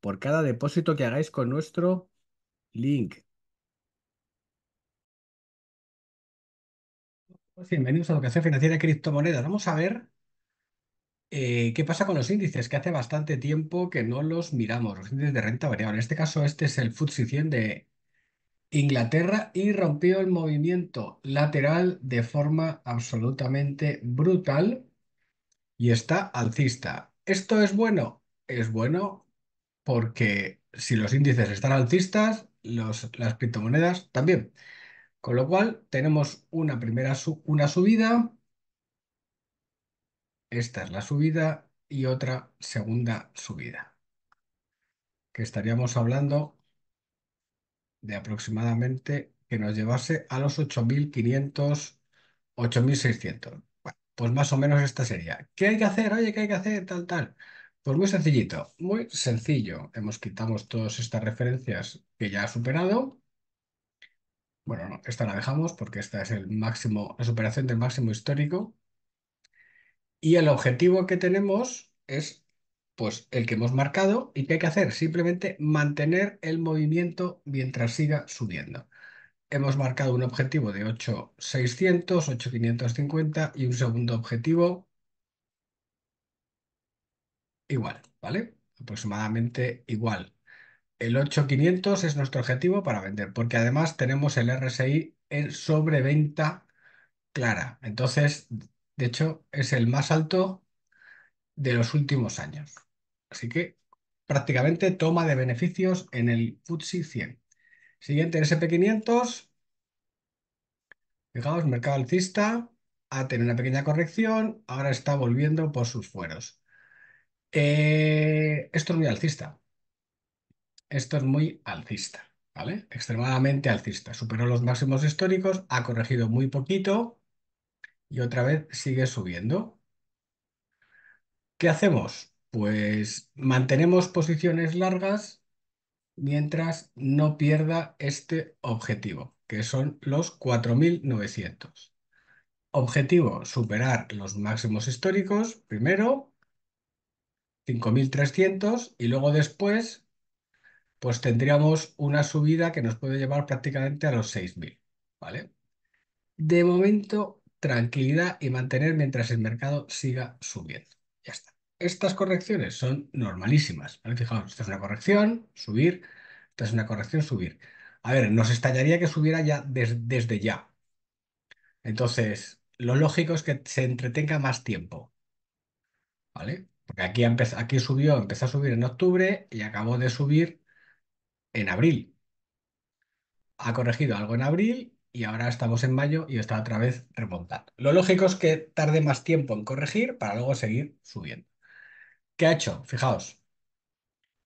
por cada depósito que hagáis con nuestro link. bienvenidos a Educación Financiera de Criptomonedas. Vamos a ver eh, qué pasa con los índices, que hace bastante tiempo que no los miramos, los índices de renta variable. En este caso, este es el FTSE 100 de Inglaterra y rompió el movimiento lateral de forma absolutamente brutal y está alcista. ¿Esto es bueno? Es bueno porque si los índices están alcistas, las criptomonedas también. Con lo cual, tenemos una primera una subida, esta es la subida y otra segunda subida, que estaríamos hablando de aproximadamente que nos llevase a los 8.500, 8.600. pues más o menos esta sería. ¿Qué hay que hacer? Oye, ¿qué hay que hacer? Tal, tal. Pues muy sencillito, muy sencillo. Hemos quitado todas estas referencias que ya ha superado. Bueno, esta la dejamos porque esta es el máximo, la superación del máximo histórico. Y el objetivo que tenemos es pues el que hemos marcado y qué hay que hacer simplemente mantener el movimiento mientras siga subiendo. Hemos marcado un objetivo de 8.600, 8.550 y un segundo objetivo igual, ¿vale? Aproximadamente igual. El 8500 es nuestro objetivo para vender, porque además tenemos el RSI en sobreventa clara. Entonces, de hecho, es el más alto de los últimos años. Así que prácticamente toma de beneficios en el FTSE 100. Siguiente, SP500. Fijaos, mercado alcista ha tenido una pequeña corrección, ahora está volviendo por sus fueros. Eh, esto es muy alcista. Esto es muy alcista, ¿vale? Extremadamente alcista. Superó los máximos históricos, ha corregido muy poquito y otra vez sigue subiendo. ¿Qué hacemos? Pues mantenemos posiciones largas mientras no pierda este objetivo, que son los 4.900. Objetivo, superar los máximos históricos primero 5.300 y luego después pues tendríamos una subida que nos puede llevar prácticamente a los 6.000, ¿vale? De momento, tranquilidad y mantener mientras el mercado siga subiendo. Ya está. Estas correcciones son normalísimas, ¿vale? Fijaos, esta es una corrección, subir, esta es una corrección, subir. A ver, nos estallaría que subiera ya desde ya. Entonces, lo lógico es que se entretenga más tiempo, ¿vale? Porque aquí, aquí subió, empezó a subir en octubre y acabó de subir en abril. Ha corregido algo en abril y ahora estamos en mayo y está otra vez remontando. Lo lógico es que tarde más tiempo en corregir para luego seguir subiendo. ¿Qué ha hecho? Fijaos.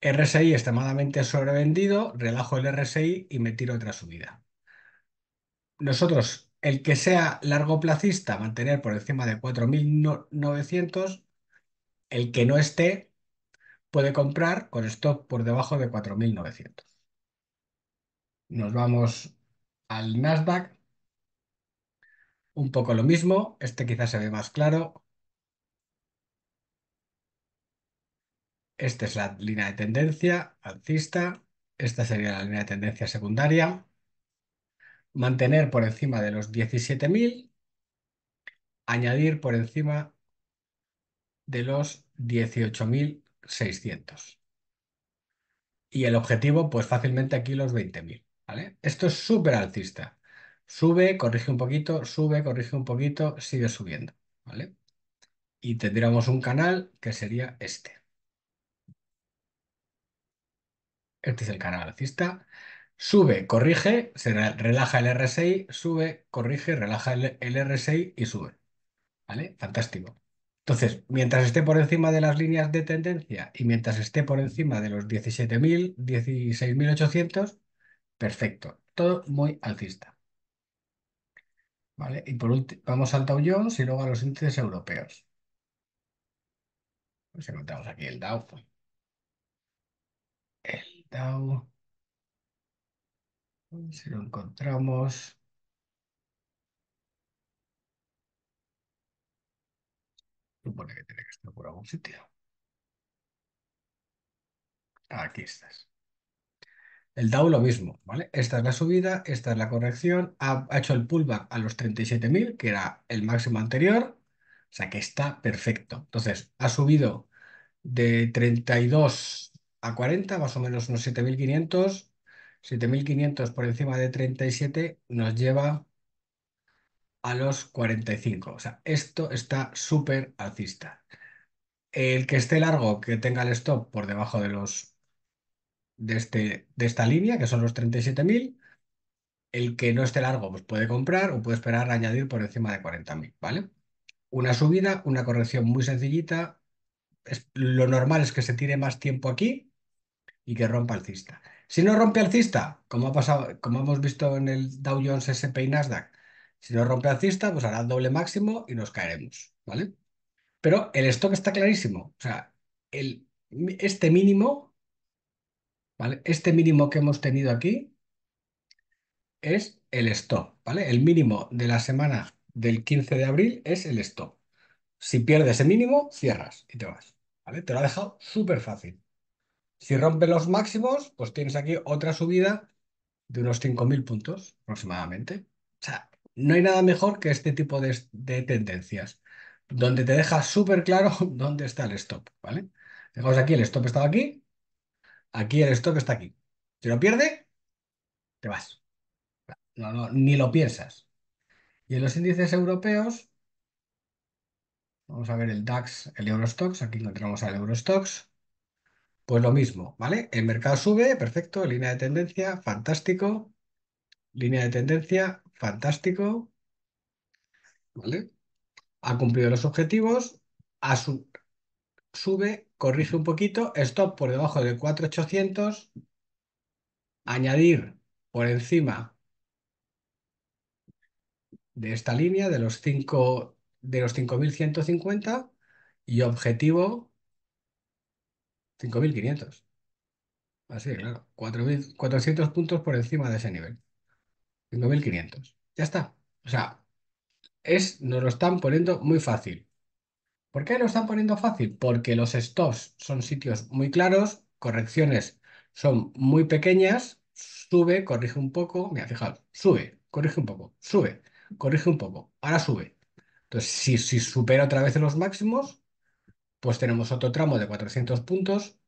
RSI extremadamente sobrevendido, relajo el RSI y me tiro otra subida. Nosotros el que sea largo placista, mantener por encima de 4.900 el que no esté puede comprar con stop por debajo de 4.900. Nos vamos al Nasdaq. Un poco lo mismo, este quizás se ve más claro. Esta es la línea de tendencia alcista, esta sería la línea de tendencia secundaria. Mantener por encima de los 17.000, añadir por encima de los 18.600. Y el objetivo, pues fácilmente aquí los 20.000. ¿vale? Esto es súper alcista. Sube, corrige un poquito, sube, corrige un poquito, sigue subiendo. ¿vale? Y tendríamos un canal que sería este. Este es el canal alcista. Sube, corrige, se relaja el RSI, sube, corrige, relaja el, el RSI y sube. ¿Vale? Fantástico. Entonces, mientras esté por encima de las líneas de tendencia y mientras esté por encima de los 17.000, 16.800, perfecto. Todo muy alcista. ¿Vale? Y por último, vamos al Dow Jones y luego a los índices europeos. Pues encontramos aquí el Dow. El Dow. Si lo encontramos. Supone que tiene que estar por algún sitio. Aquí estás. El DAO lo mismo, ¿vale? Esta es la subida, esta es la corrección. Ha, ha hecho el pullback a los 37.000, que era el máximo anterior. O sea que está perfecto. Entonces, ha subido de 32 a 40, más o menos unos 7.500. 7.500 por encima de 37 nos lleva a los 45. O sea, esto está súper alcista. El que esté largo, que tenga el stop por debajo de los de, este, de esta línea, que son los 37.000. El que no esté largo, pues puede comprar o puede esperar a añadir por encima de 40.000, ¿vale? Una subida, una corrección muy sencillita. Es, lo normal es que se tire más tiempo aquí y que rompa alcista. Si no rompe alcista, como ha pasado, como hemos visto en el Dow Jones, S&P y Nasdaq, si no rompe alcista, pues hará doble máximo y nos caeremos, ¿vale? Pero el stop está clarísimo. O sea, el, este mínimo, ¿vale? Este mínimo que hemos tenido aquí es el stop, ¿vale? El mínimo de la semana del 15 de abril es el stop. Si pierdes el mínimo, cierras y te vas, ¿vale? Te lo ha dejado súper fácil. Si rompe los máximos, pues tienes aquí otra subida de unos 5.000 puntos aproximadamente. O sea, no hay nada mejor que este tipo de, de tendencias, donde te deja súper claro dónde está el stop, ¿vale? Fijaos aquí, el stop estaba aquí, aquí el stop está aquí. Si lo pierde, te vas. No, ni lo piensas. Y en los índices europeos, vamos a ver el DAX, el Eurostox, aquí encontramos al Eurostox, pues lo mismo, ¿vale? El mercado sube, perfecto, línea de tendencia, fantástico, línea de tendencia, fantástico. Ha cumplido los objetivos, a sube, corrige un poquito, stop por debajo de 4800, añadir por encima de esta línea de los cinco de los 5150 y objetivo 5500. Así, claro, mil 400 puntos por encima de ese nivel. 5.500. Ya está. O sea, es, nos lo están poniendo muy fácil. ¿Por qué lo están poniendo fácil? Porque los stops son sitios muy claros, correcciones son muy pequeñas, sube, corrige un poco, mira, fijaos, sube, corrige un poco, sube, corrige un poco, ahora sube. Entonces, si, si supera otra vez los máximos, pues tenemos otro tramo de 400 puntos.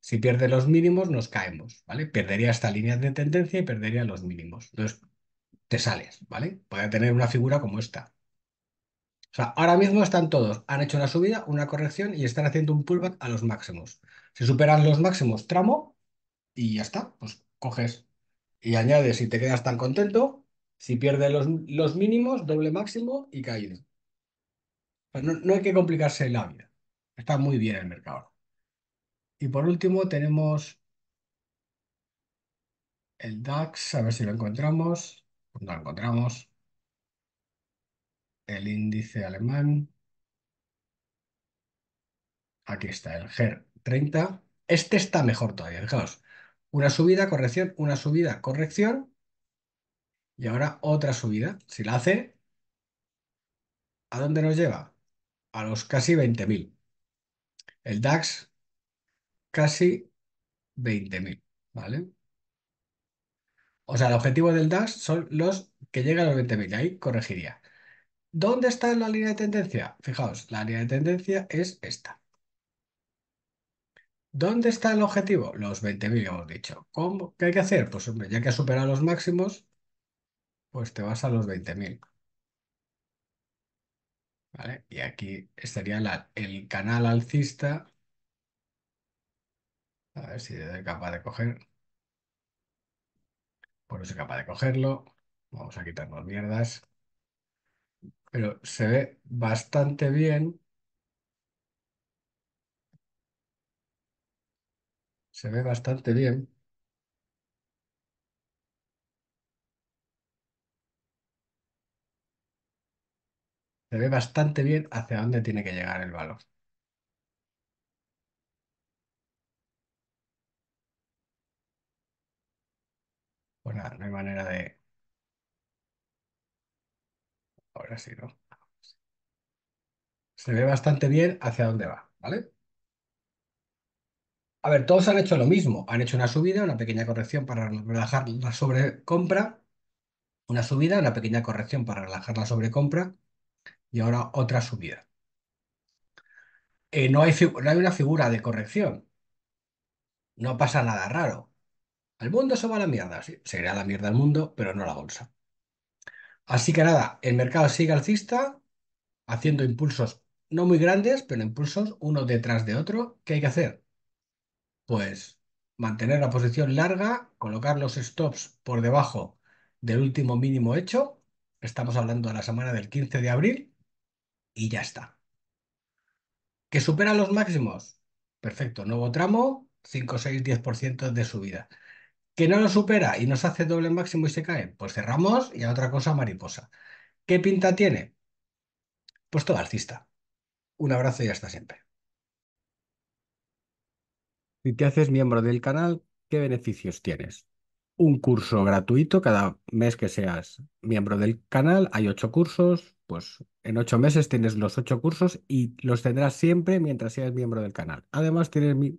Si pierde los mínimos, nos caemos, ¿vale? Perdería esta línea de tendencia y perdería los mínimos. Entonces, te sales, ¿vale? Puede tener una figura como esta. O sea, ahora mismo están todos, han hecho una subida, una corrección y están haciendo un pullback a los máximos. Si superan los máximos tramo y ya está, pues coges y añades y te quedas tan contento, si pierdes los, mínimos, doble máximo y caído. no, no, hay que complicarse la vida. Está muy bien el mercado. Y por último tenemos el DAX, a ver si lo encontramos no encontramos, el índice alemán, aquí está el GER 30. Este está mejor todavía, fijaos. Una subida, corrección, una subida, corrección. Y ahora otra subida. Si la hace, ¿a dónde nos lleva? A los casi 20.000. El DAX, casi 20.000, ¿vale? O sea, el objetivo del DAS son los que llegan a los 20.000, ahí corregiría. ¿Dónde está la línea de tendencia? Fijaos, la línea de tendencia es esta. ¿Dónde está el objetivo? Los 20.000, hemos dicho. ¿Cómo? ¿Qué hay que hacer? Pues hombre, ya que has superado los máximos, pues te vas a los 20.000. ¿Vale? Y aquí estaría el canal alcista. A ver si es capaz de coger por no es capaz de cogerlo. Vamos a quitarnos mierdas. Pero se ve bastante bien. Se ve bastante bien. Se ve bastante bien hacia dónde tiene que llegar el valor. Pues no hay manera de... Ahora sí, ¿no? Se ve bastante bien hacia dónde va, ¿vale? A ver, todos han hecho lo mismo. Han hecho una subida, una pequeña corrección para relajar la sobrecompra. Una subida, una pequeña corrección para relajar la sobrecompra. Y ahora otra subida. Eh, no, hay no hay una figura de corrección. No pasa nada raro. Al mundo se va la mierda. Sí, se irá la mierda al mundo, pero no la bolsa. Así que nada, el mercado sigue alcista, haciendo impulsos no muy grandes, pero impulsos uno detrás de otro. ¿Qué hay que hacer? Pues mantener la posición larga, colocar los stops por debajo del último mínimo hecho. Estamos hablando de la semana del 15 de abril y ya está. ¿Que supera los máximos? Perfecto, nuevo tramo, 5, 6, 10% de subida que no lo supera y nos hace doble máximo y se cae, pues cerramos y a otra cosa mariposa. ¿Qué pinta tiene? Pues todo alcista. Un abrazo y hasta siempre. Si te haces miembro del canal, ¿qué beneficios tienes? Un curso gratuito cada mes que seas miembro del canal. Hay ocho cursos, pues en ocho meses tienes los ocho cursos y los tendrás siempre mientras seas miembro del canal. Además, tienes mi